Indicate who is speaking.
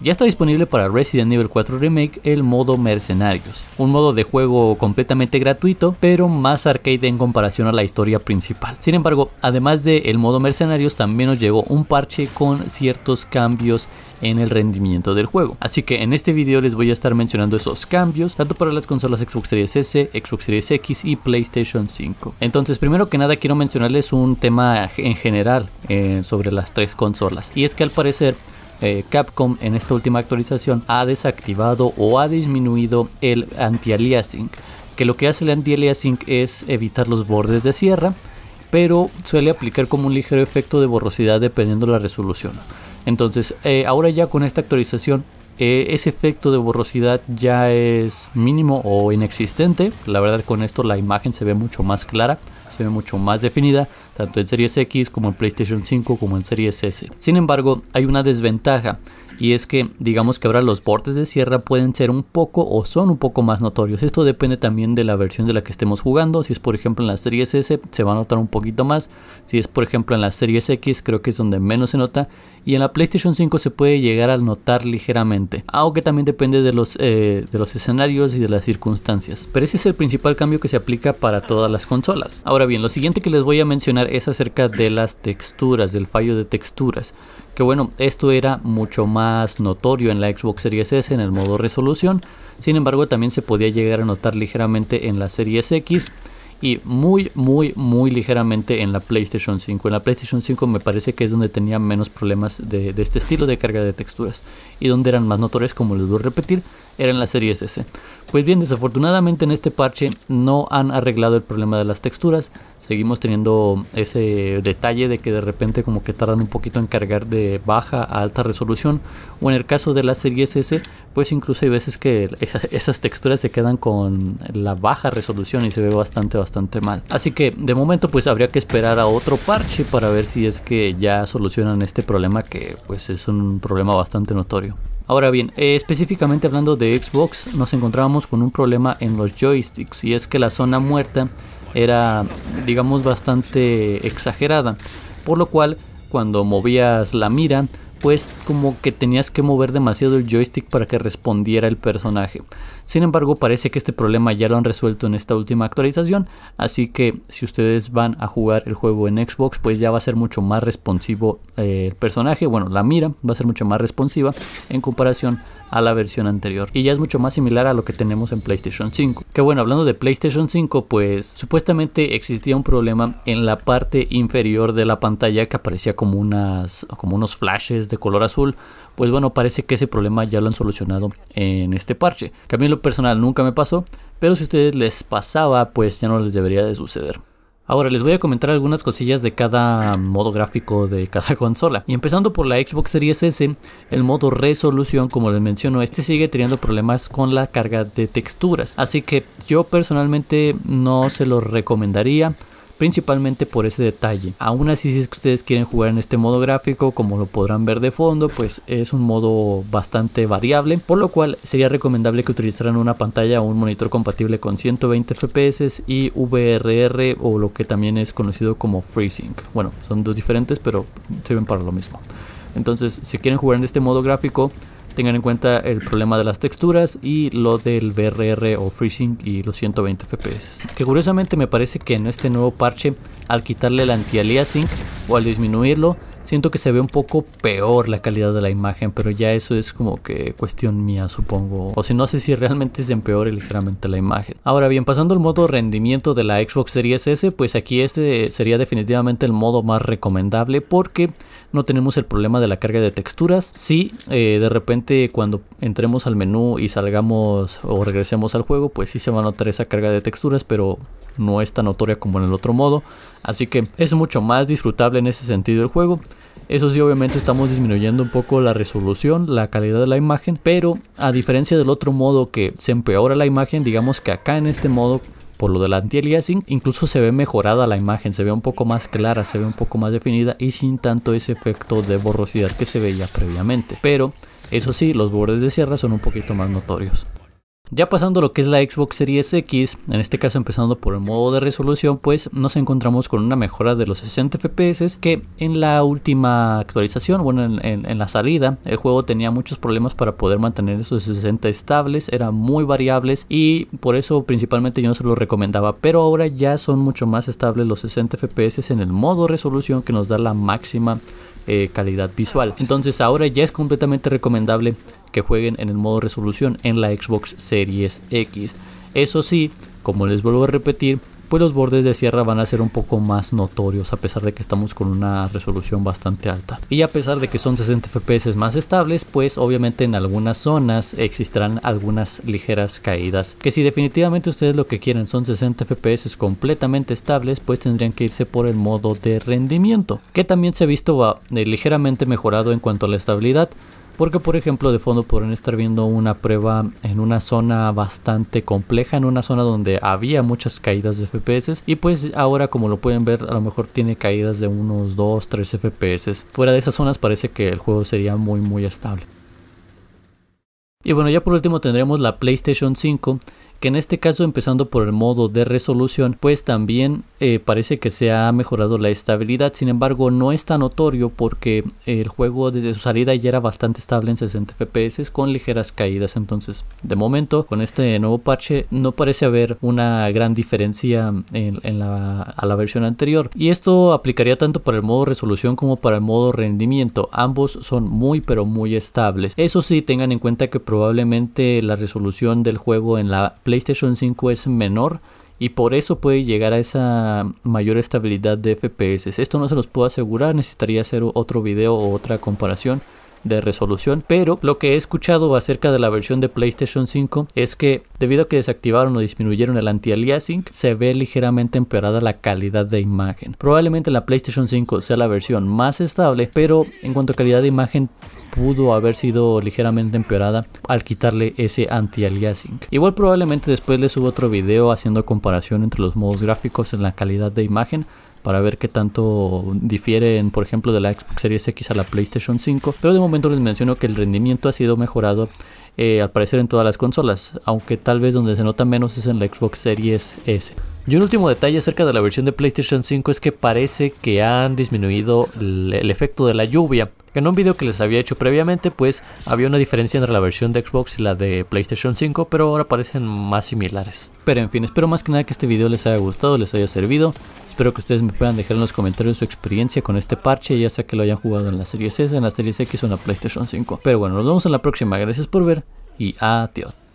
Speaker 1: Ya está disponible para Resident Evil 4 Remake el modo Mercenarios, un modo de juego completamente gratuito, pero más arcade en comparación a la historia principal. Sin embargo, además del el modo Mercenarios, también nos llegó un parche con ciertos cambios en el rendimiento del juego. Así que en este video les voy a estar mencionando esos cambios, tanto para las consolas Xbox Series S, Xbox Series X y PlayStation 5. Entonces, primero que nada quiero mencionarles un tema en general eh, sobre las tres consolas, y es que al parecer eh, Capcom en esta última actualización ha desactivado o ha disminuido el anti-aliasing, que lo que hace el anti-aliasing es evitar los bordes de sierra, pero suele aplicar como un ligero efecto de borrosidad dependiendo de la resolución. Entonces, eh, ahora ya con esta actualización, eh, ese efecto de borrosidad ya es mínimo o inexistente. La verdad, con esto la imagen se ve mucho más clara se ve mucho más definida, tanto en Series X como en PlayStation 5 como en Series S. Sin embargo, hay una desventaja y es que digamos que ahora los bordes de sierra pueden ser un poco o son un poco más notorios. Esto depende también de la versión de la que estemos jugando. Si es por ejemplo en la serie S se va a notar un poquito más. Si es por ejemplo en la serie X creo que es donde menos se nota. Y en la PlayStation 5 se puede llegar a notar ligeramente. Aunque también depende de los, eh, de los escenarios y de las circunstancias. Pero ese es el principal cambio que se aplica para todas las consolas. Ahora bien, lo siguiente que les voy a mencionar es acerca de las texturas, del fallo de texturas. Que bueno, esto era mucho más notorio en la Xbox Series S en el modo resolución, sin embargo también se podía llegar a notar ligeramente en la Series X y muy, muy, muy ligeramente en la PlayStation 5. En la PlayStation 5 me parece que es donde tenía menos problemas de, este estilo de carga de texturas y donde eran más notorias, como les voy a repetir, eran las series S. Pues bien, desafortunadamente en este parche no han arreglado el problema de las texturas, seguimos teniendo ese detalle de que de repente como que tardan un poquito en cargar de baja a alta resolución o en el caso de la serie S pues incluso hay veces que esas, texturas se quedan con la baja resolución y se ve bastante bastante mal así que de momento pues habría que esperar a otro parche para ver si es que ya solucionan este problema que pues es un problema bastante notorio Ahora bien, eh, específicamente hablando de Xbox, nos encontrábamos con un problema en los joysticks y es que la zona muerta era, digamos, bastante exagerada, por lo cual cuando movías la mira, pues como que tenías que mover demasiado el joystick para que respondiera el personaje. Sin embargo, parece que este problema ya lo han resuelto en esta última actualización, así que si ustedes van a jugar el juego en Xbox, pues ya va a ser mucho más responsivo eh, el personaje, bueno, la mira va a ser mucho más responsiva en comparación a la versión anterior. Y ya es mucho más similar a lo que tenemos en PlayStation 5. Que bueno, hablando de PlayStation 5, pues supuestamente existía un problema en la parte inferior de la pantalla que aparecía como, unas, como unos flashes de color azul. Pues bueno, parece que ese problema ya lo han solucionado en este parche. Que a mí lo personal nunca me pasó, pero si a ustedes les pasaba, pues ya no les debería de suceder. Ahora les voy a comentar algunas cosillas de cada modo gráfico de cada consola. Y empezando por la Xbox Series S, el modo resolución, como les menciono, este sigue teniendo problemas con la carga de texturas. Así que yo personalmente no se lo recomendaría principalmente por ese detalle. Aún así, si es que ustedes quieren jugar en este modo gráfico, como lo podrán ver de fondo, pues es un modo bastante variable, por lo cual sería recomendable que utilizaran una pantalla o un monitor compatible con 120 FPS y VRR o lo que también es conocido como FreeSync. Bueno, son dos diferentes, pero sirven para lo mismo. Entonces, si quieren jugar en este modo gráfico, tengan en cuenta el problema de las texturas y lo del BRR o freezing y los 120 FPS. Que curiosamente me parece que en este nuevo parche, al quitarle el anti-aliasing o al disminuirlo, Siento que se ve un poco peor la calidad de la imagen, pero ya eso es como que cuestión mía, supongo. O si no sé si realmente se empeore ligeramente la imagen. Ahora bien, pasando al modo rendimiento de la Xbox Series S, pues aquí este sería definitivamente el modo más recomendable porque no tenemos el problema de la carga de texturas. Si eh, de repente cuando entremos al menú y salgamos o regresemos al juego, pues sí se va a notar esa carga de texturas, pero no es tan notoria como en el otro modo. Así que es mucho más disfrutable en ese sentido el juego. Eso sí, obviamente estamos disminuyendo un poco la resolución, la calidad de la imagen, pero a diferencia del otro modo que se empeora la imagen, digamos que acá en este modo por lo del anti-aliasing, incluso se ve mejorada la imagen, se ve un poco más clara, se ve un poco más definida y sin tanto ese efecto de borrosidad que se veía previamente. Pero eso sí, los bordes de sierra son un poquito más notorios. Ya pasando lo que es la Xbox Series X, en este caso empezando por el modo de resolución, pues nos encontramos con una mejora de los 60 FPS que en la última actualización, bueno, en, la salida, el juego tenía muchos problemas para poder mantener esos 60 estables, eran muy variables y por eso principalmente yo no se lo recomendaba, pero ahora ya son mucho más estables los 60 FPS en el modo resolución que nos da la máxima eh, calidad visual. Entonces ahora ya es completamente recomendable que jueguen en el modo resolución en la Xbox Series X. Eso sí, como les vuelvo a repetir, pues los bordes de sierra van a ser un poco más notorios a pesar de que estamos con una resolución bastante alta. Y a pesar de que son 60 FPS más estables, pues obviamente en algunas zonas existirán algunas ligeras caídas. Que si definitivamente ustedes lo que quieren son 60 FPS completamente estables, pues tendrían que irse por el modo de rendimiento, que también se ha visto eh, ligeramente mejorado en cuanto a la estabilidad. Porque, por ejemplo, de fondo podrán estar viendo una prueba en una zona bastante compleja, en una zona donde había muchas caídas de FPS. Y pues ahora, como lo pueden ver, a lo mejor tiene caídas de unos 2, 3 FPS. Fuera de esas zonas parece que el juego sería muy, muy estable. Y bueno, ya por último tendremos la PlayStation 5 que en este caso empezando por el modo de resolución pues también eh, parece que se ha mejorado la estabilidad sin embargo no es tan notorio porque el juego desde su salida ya era bastante estable en 60 fps con ligeras caídas entonces de momento con este nuevo parche no parece haber una gran diferencia la, a la versión anterior y esto aplicaría tanto para el modo resolución como para el modo rendimiento ambos son muy pero muy estables eso sí tengan en cuenta que probablemente la resolución del juego en la PlayStation 5 es menor y por eso puede llegar a esa mayor estabilidad de FPS. Esto no se los puedo asegurar, necesitaría hacer otro video o otra comparación de resolución, pero lo que he escuchado acerca de la versión de PlayStation 5 es que debido a que desactivaron o disminuyeron el anti-aliasing, se ve ligeramente empeorada la calidad de imagen. Probablemente la PlayStation 5 sea la versión más estable, pero en cuanto a calidad de imagen pudo haber sido ligeramente empeorada al quitarle ese anti-aliasing. Igual probablemente después les subo otro video haciendo comparación entre los modos gráficos en la calidad de imagen, para ver qué tanto difieren, por ejemplo, de la Xbox Series X a la PlayStation 5. Pero de momento les menciono que el rendimiento ha sido mejorado eh, al parecer en todas las consolas, aunque tal vez donde se nota menos es en la Xbox Series S. Y un último detalle acerca de la versión de PlayStation 5 es que parece que han disminuido el, efecto de la lluvia. En un video que les había hecho previamente, pues había una diferencia entre la versión de Xbox y la de PlayStation 5, pero ahora parecen más similares. Pero en fin, espero más que nada que este video les haya gustado, les haya servido. Espero que ustedes me puedan dejar en los comentarios su experiencia con este parche, ya sea que lo hayan jugado en la serie S, en la serie X o en la PlayStation 5. Pero bueno, nos vemos en la próxima. Gracias por ver y adiós.